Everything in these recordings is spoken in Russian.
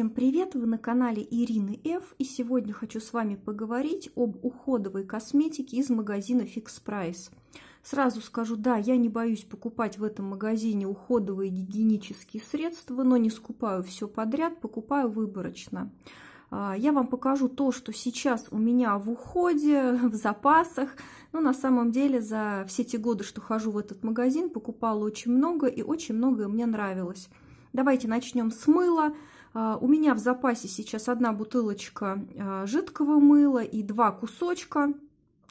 Всем привет! Вы на канале Ирины Ф. И сегодня хочу с вами поговорить об уходовой косметике из магазина Fix Price. Сразу скажу, да, я не боюсь покупать в этом магазине уходовые гигиенические средства, но не скупаю все подряд, покупаю выборочно. А, я вам покажу то, что сейчас у меня в уходе, в запасах. Но ну, на самом деле за все те годы, что хожу в этот магазин, покупала очень много и очень многое мне нравилось. Давайте начнем с мыла. А, у меня в запасе сейчас одна бутылочка а, жидкого мыла и два кусочка.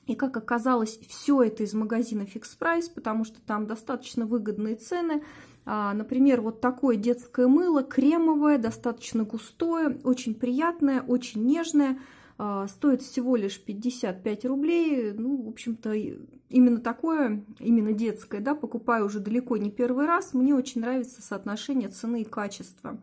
И как оказалось, все это из магазина Fix Price, потому что там достаточно выгодные цены. А, например, вот такое детское мыло, кремовое, достаточно густое, очень приятное, очень нежное – а, стоит всего лишь 55 рублей. Ну, в общем-то, именно такое, именно детское, да, покупаю уже далеко не первый раз. Мне очень нравится соотношение цены и качества.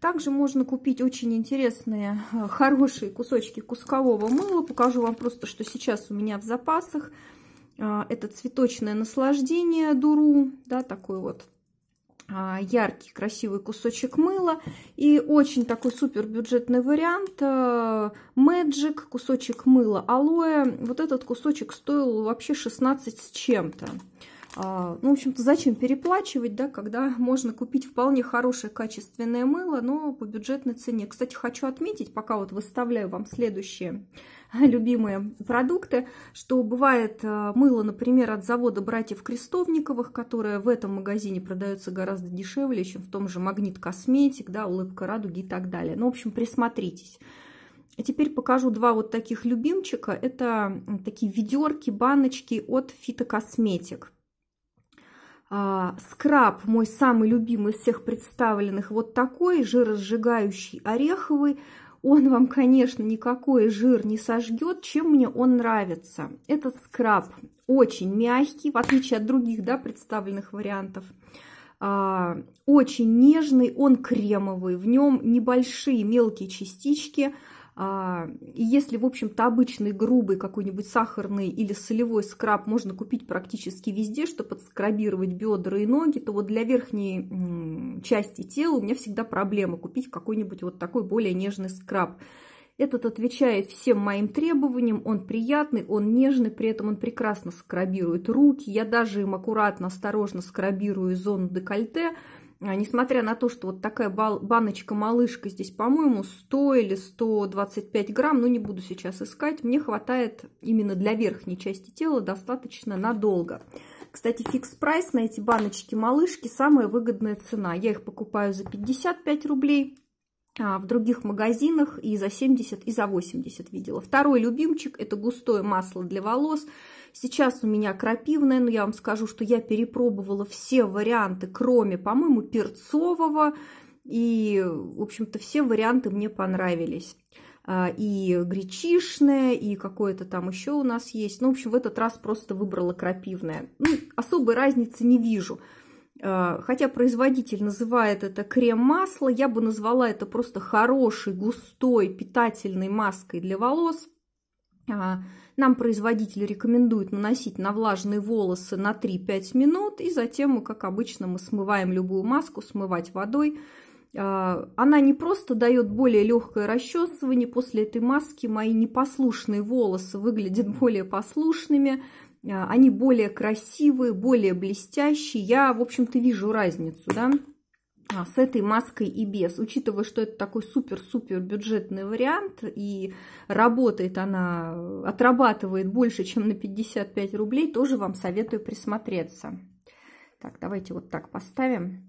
Также можно купить очень интересные, а, хорошие кусочки кускового мыла. Покажу вам просто, что сейчас у меня в запасах. А, это цветочное наслаждение Дуру, да, такой вот а, яркий, красивый кусочек мыла. И очень такой супер бюджетный вариант. Э, Magic, кусочек мыла алоэ. Вот этот кусочек стоил вообще 16 с чем-то. А, ну, в общем-то, зачем переплачивать, да, когда можно купить вполне хорошее качественное мыло, но по бюджетной цене. Кстати, хочу отметить, пока вот выставляю вам следующие любимые продукты, что бывает э, мыло, например, от завода братьев Крестовниковых, которое в этом магазине продается гораздо дешевле, чем в том же Магнит Косметик, да, Улыбка Радуги и так далее. Ну, в общем, присмотритесь. И а теперь покажу два вот таких любимчика. Это такие ведерки, баночки от фитокосметик. А, скраб, мой самый любимый из всех представленных, вот такой, жиросжигающий ореховый. Он вам, конечно, никакой жир не сожгет. Чем мне он нравится? Этот скраб очень мягкий, в отличие от других да, представленных вариантов. А, очень нежный, он кремовый. В нем небольшие мелкие частички – а, и если, в общем-то, обычный грубый какой-нибудь сахарный или солевой скраб можно купить практически везде, чтобы подскрабировать бедра и ноги, то вот для верхней части тела у меня всегда проблема купить какой-нибудь вот такой более нежный скраб. Этот отвечает всем моим требованиям, он приятный, он нежный, при этом он прекрасно скрабирует руки. Я даже им аккуратно, осторожно скрабирую зону декольте, а, несмотря на то, что вот такая баночка-малышка здесь, по-моему, 100 или 125 грамм, ну, не буду сейчас искать, мне хватает именно для верхней части тела достаточно надолго. Кстати, фикс прайс на эти баночки-малышки самая выгодная цена. Я их покупаю за 55 рублей, а в других магазинах и за 70, и за 80 видела. Второй любимчик – это густое масло для волос – Сейчас у меня крапивная, но я вам скажу, что я перепробовала все варианты, кроме, по-моему, перцового. И, в общем-то, все варианты мне понравились а, и гречишная и какое-то там еще у нас есть. Ну, в общем, в этот раз просто выбрала крапивное. Ну, особой разницы не вижу. А, хотя производитель называет это крем-масло, я бы назвала это просто хорошей, густой, питательной маской для волос. А, нам производитель рекомендует наносить на влажные волосы на 3-5 минут, и затем мы, как обычно, мы смываем любую маску, смывать водой. А, она не просто дает более легкое расчесывание, после этой маски мои непослушные волосы выглядят более послушными, а, они более красивые, более блестящие. Я, в общем-то, вижу разницу, да. А, с этой маской и без, учитывая, что это такой супер-супер бюджетный вариант, и работает она, отрабатывает больше, чем на 55 рублей, тоже вам советую присмотреться. Так, давайте вот так поставим.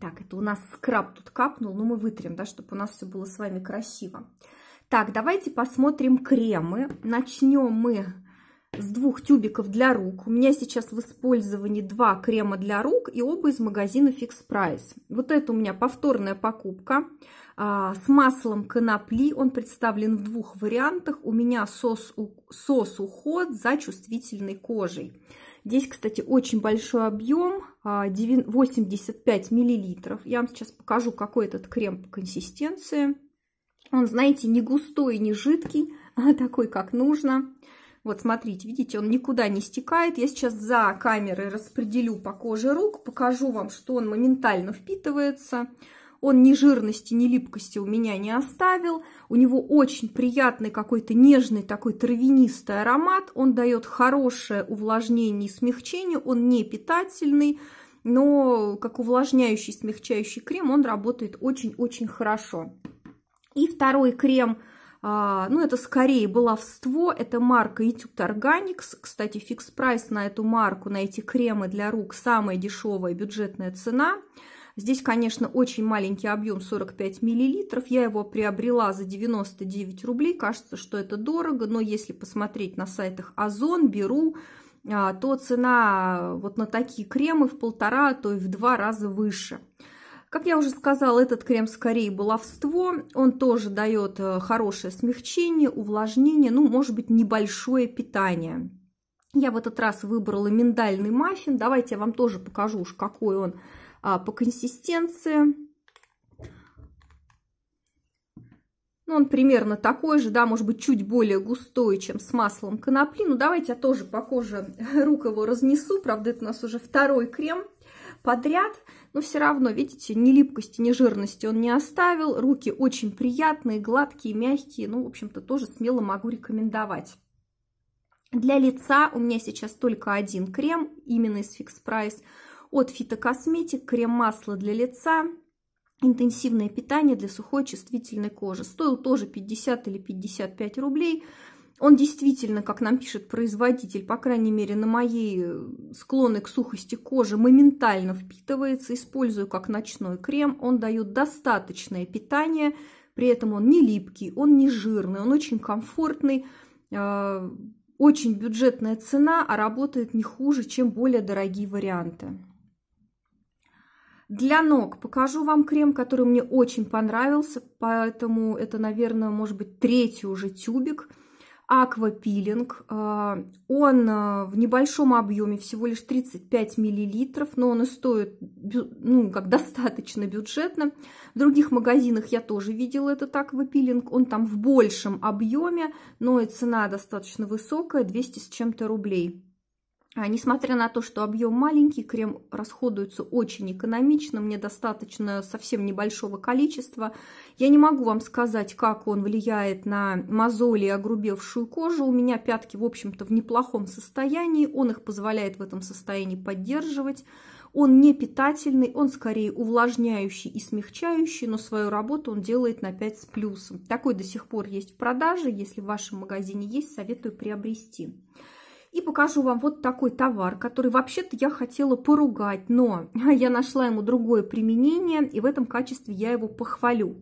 Так, это у нас скраб тут капнул, но ну, мы вытрем, да, чтобы у нас все было с вами красиво. Так, давайте посмотрим кремы. Начнем мы с двух тюбиков для рук. У меня сейчас в использовании два крема для рук и оба из магазина Fix Price. Вот это у меня повторная покупка а, с маслом конопли. Он представлен в двух вариантах. У меня сос, сос уход за чувствительной кожей. Здесь, кстати, очень большой объем, 85 а, миллилитров. Я вам сейчас покажу, какой этот крем по консистенции. Он, знаете, не густой, не жидкий, а такой, как нужно. Вот смотрите, видите, он никуда не стекает. Я сейчас за камерой распределю по коже рук, покажу вам, что он моментально впитывается. Он ни жирности, ни липкости у меня не оставил. У него очень приятный какой-то нежный такой травянистый аромат. Он дает хорошее увлажнение и смягчение. Он не питательный, но как увлажняющий, смягчающий крем он работает очень-очень хорошо. И второй крем – а, ну, это скорее баловство, это марка YouTube Organics, кстати, фикс прайс на эту марку, на эти кремы для рук, самая дешевая бюджетная цена. Здесь, конечно, очень маленький объем 45 миллилитров. Я его приобрела за 99 рублей. Кажется, что это дорого, но если посмотреть на сайтах Озон, Беру, а, то цена вот на такие кремы в полтора, а то и в два раза выше. Как я уже сказала, этот крем скорее баловство. Он тоже дает э, хорошее смягчение, увлажнение, ну, может быть, небольшое питание. Я в этот раз выбрала миндальный маффин. Давайте я вам тоже покажу уж, какой он а, по консистенции. Ну, он примерно такой же, да, может быть, чуть более густой, чем с маслом конопли. Ну, давайте я тоже по коже рук его разнесу. Правда, это у нас уже второй крем подряд, но все равно, видите, ни липкости, ни жирности он не оставил. Руки очень приятные, гладкие, мягкие. Ну, в общем-то, тоже смело могу рекомендовать. Для лица у меня сейчас только один крем, именно из Fix Price, от фитокосметик, крем-масло для лица, интенсивное питание для сухой чувствительной кожи. Стоил тоже 50 или 55 рублей – он действительно, как нам пишет производитель, по крайней мере, на моей э, склонной к сухости кожи моментально впитывается. Использую как ночной крем. Он дает достаточное питание, при этом он не липкий, он не жирный, он очень комфортный, э, очень бюджетная цена, а работает не хуже, чем более дорогие варианты. Для ног покажу вам крем, который мне очень понравился, поэтому это, наверное, может быть третий уже тюбик – аквапилинг. А, он а, в небольшом объеме, всего лишь 35 мл, но он и стоит ну, как достаточно бюджетно. В других магазинах я тоже видела этот аквапилинг. Он там в большем объеме, но и цена достаточно высокая, 200 с чем-то рублей. А, несмотря на то, что объем маленький, крем расходуется очень экономично, мне достаточно совсем небольшого количества. Я не могу вам сказать, как он влияет на мозоли и огрубевшую кожу. У меня пятки, в общем-то, в неплохом состоянии, он их позволяет в этом состоянии поддерживать. Он не питательный, он скорее увлажняющий и смягчающий, но свою работу он делает на 5 с плюсом. Такой до сих пор есть в продаже, если в вашем магазине есть, советую приобрести. И покажу вам вот такой товар, который вообще-то я хотела поругать, но я нашла ему другое применение, и в этом качестве я его похвалю.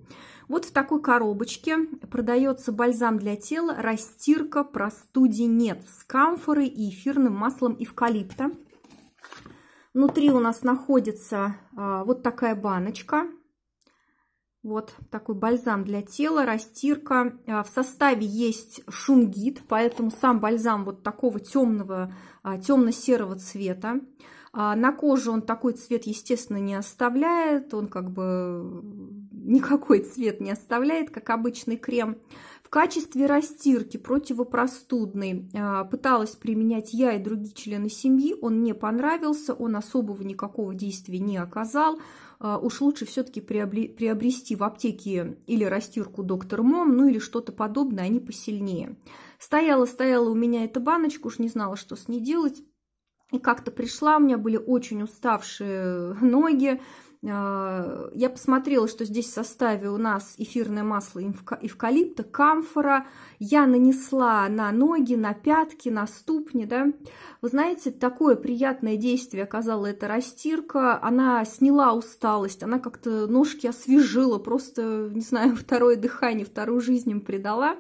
Вот в такой коробочке продается бальзам для тела «Растирка простуди нет» с камфорой и эфирным маслом эвкалипта. Внутри у нас находится а, вот такая баночка. Вот такой бальзам для тела, растирка. Э, в составе есть шунгит, поэтому сам бальзам вот такого темного, э, темно-серого цвета. А, на коже он такой цвет, естественно, не оставляет. Он как бы э, никакой цвет не оставляет, как обычный крем. В качестве растирки противопростудной пыталась применять я и другие члены семьи. Он не понравился, он особого никакого действия не оказал. А, уж лучше все-таки приобрести в аптеке или растирку доктор Мом, ну или что-то подобное, они посильнее. Стояла-стояла у меня эта баночка, уж не знала, что с ней делать. И как-то пришла, у меня были очень уставшие ноги, а, я посмотрела, что здесь в составе у нас эфирное масло эвкалипта, камфора. Я нанесла на ноги, на пятки, на ступни. Да? Вы знаете, такое приятное действие оказала эта растирка. Она сняла усталость, она как-то ножки освежила, просто, не знаю, второе дыхание, вторую жизнь им придала.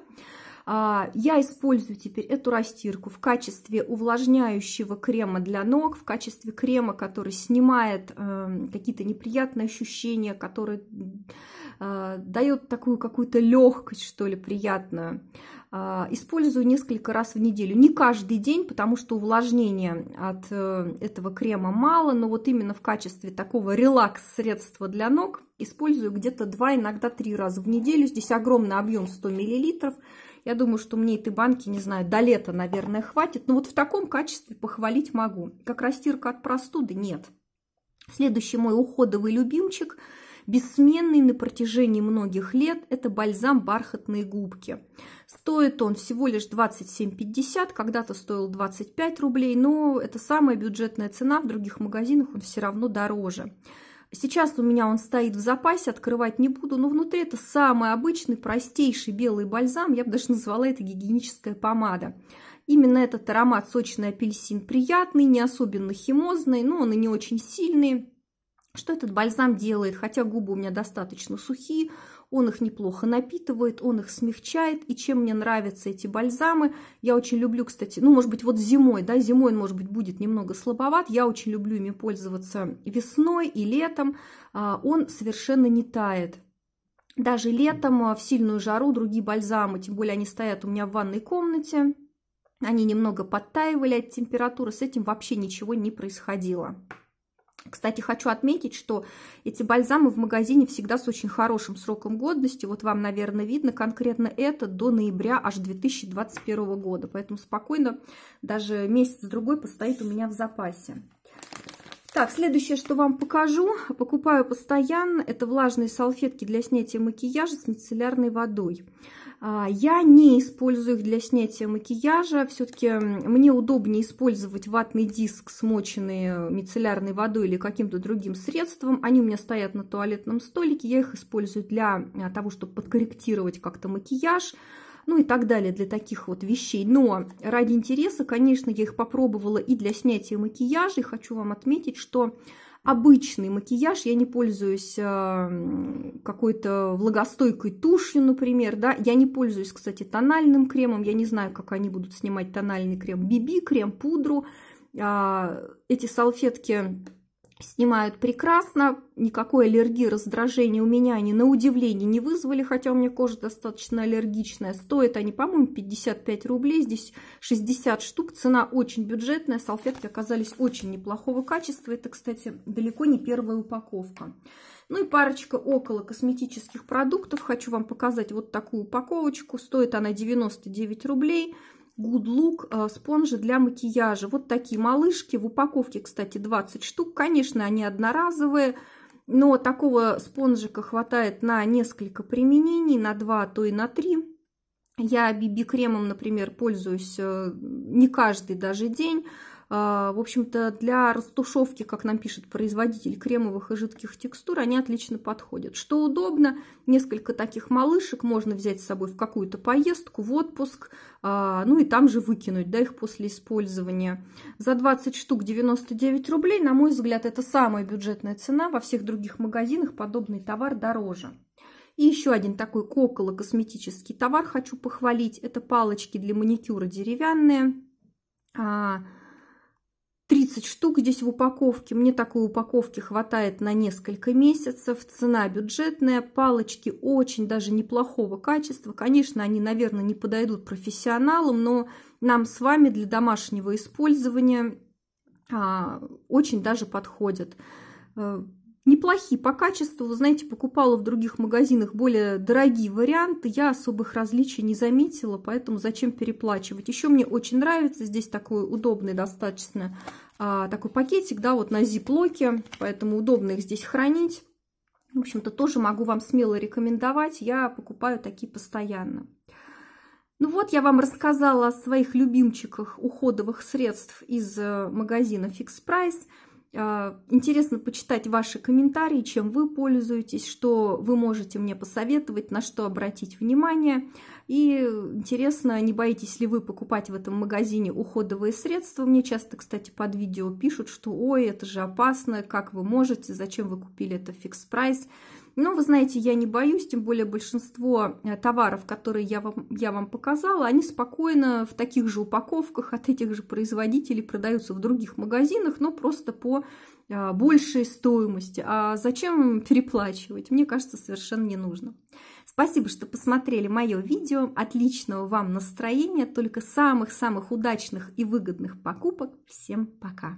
А, я использую теперь эту растирку в качестве увлажняющего крема для ног, в качестве крема, который снимает эм, какие-то неприятные ощущения, который э, дает такую какую-то легкость, что ли, приятную. А, использую несколько раз в неделю, не каждый день, потому что увлажнения от э, этого крема мало, но вот именно в качестве такого релакс-средства для ног использую где-то 2, иногда 3 раза в неделю. Здесь огромный объем 100 миллилитров. Я думаю, что мне этой банки, не знаю, до лета, наверное, хватит. Но вот в таком качестве похвалить могу. Как растирка от простуды? Нет. Следующий мой уходовый любимчик, бессменный на протяжении многих лет, это бальзам «Бархатные губки». Стоит он всего лишь 27,50, когда-то стоил 25 рублей, но это самая бюджетная цена, в других магазинах он все равно дороже. Сейчас у меня он стоит в запасе, открывать не буду, но внутри это самый обычный, простейший белый бальзам, я бы даже назвала это гигиеническая помада. Именно этот аромат сочный апельсин приятный, не особенно химозный, но он и не очень сильный. Что этот бальзам делает? Хотя губы у меня достаточно сухие, он их неплохо напитывает, он их смягчает. И чем мне нравятся эти бальзамы, я очень люблю, кстати, ну, может быть, вот зимой, да, зимой он, может быть, будет немного слабоват. Я очень люблю ими пользоваться весной и летом. А, он совершенно не тает. Даже летом а, в сильную жару другие бальзамы, тем более они стоят у меня в ванной комнате, они немного подтаивали от температуры, с этим вообще ничего не происходило. Кстати, хочу отметить, что эти бальзамы в магазине всегда с очень хорошим сроком годности. Вот вам, наверное, видно конкретно это до ноября аж 2021 года. Поэтому спокойно даже месяц-другой постоит у меня в запасе. Так, следующее, что вам покажу, покупаю постоянно, это влажные салфетки для снятия макияжа с мицеллярной водой. А, я не использую их для снятия макияжа, все-таки мне удобнее использовать ватный диск, смоченный э, мицеллярной водой или каким-то другим средством. Они у меня стоят на туалетном столике, я их использую для э, того, чтобы подкорректировать как-то макияж, ну и так далее для таких вот вещей. Но ради интереса, конечно, я их попробовала и для снятия макияжа. И хочу вам отметить, что обычный макияж, я не пользуюсь э, какой-то влагостойкой тушью, например, да, я не пользуюсь, кстати, тональным кремом, я не знаю, как они будут снимать тональный крем, биби, крем, пудру, а, эти салфетки снимают прекрасно, никакой аллергии, раздражения у меня они на удивление не вызвали, хотя у меня кожа достаточно аллергичная. Стоят они, по-моему, 55 рублей, здесь 60 штук, цена очень бюджетная, салфетки оказались очень неплохого качества, это, кстати, далеко не первая упаковка. Ну и парочка около косметических продуктов, хочу вам показать вот такую упаковочку, стоит она 99 рублей, рублей, Good Look э, спонжи для макияжа. Вот такие малышки. В упаковке, кстати, 20 штук. Конечно, они одноразовые, но такого спонжика хватает на несколько применений, на 2, а то и на 3. Я BB-кремом, например, пользуюсь э, не каждый даже день. А, в общем-то, для растушевки, как нам пишет производитель кремовых и жидких текстур, они отлично подходят. Что удобно, несколько таких малышек можно взять с собой в какую-то поездку, в отпуск, а, ну и там же выкинуть, да, их после использования. За 20 штук 99 рублей, на мой взгляд, это самая бюджетная цена. Во всех других магазинах подобный товар дороже. И еще один такой коколо косметический товар хочу похвалить. Это палочки для маникюра деревянные. А, 30 штук здесь в упаковке. Мне такой упаковки хватает на несколько месяцев. Цена бюджетная, палочки очень даже неплохого качества. Конечно, они, наверное, не подойдут профессионалам, но нам с вами для домашнего использования а, очень даже подходят. Э, неплохие по качеству. Вы знаете, покупала в других магазинах более дорогие варианты. Я особых различий не заметила, поэтому зачем переплачивать. Еще мне очень нравится здесь такой удобный достаточно а, такой пакетик, да, вот на зиплоке, поэтому удобно их здесь хранить. В общем-то, тоже могу вам смело рекомендовать. Я покупаю такие постоянно. Ну вот, я вам рассказала о своих любимчиках уходовых средств из э, магазина Fix Price. А, интересно почитать ваши комментарии, чем вы пользуетесь, что вы можете мне посоветовать, на что обратить внимание. И интересно, не боитесь ли вы покупать в этом магазине уходовые средства? Мне часто, кстати, под видео пишут, что «Ой, это же опасно, как вы можете, зачем вы купили это фикс-прайс?» Ну, вы знаете, я не боюсь, тем более большинство э, товаров, которые я вам, я вам показала, они спокойно в таких же упаковках от этих же производителей продаются в других магазинах, но просто по э, большей стоимости. А зачем переплачивать? Мне кажется, совершенно не нужно. Спасибо, что посмотрели мое видео. Отличного вам настроения, только самых-самых удачных и выгодных покупок. Всем пока!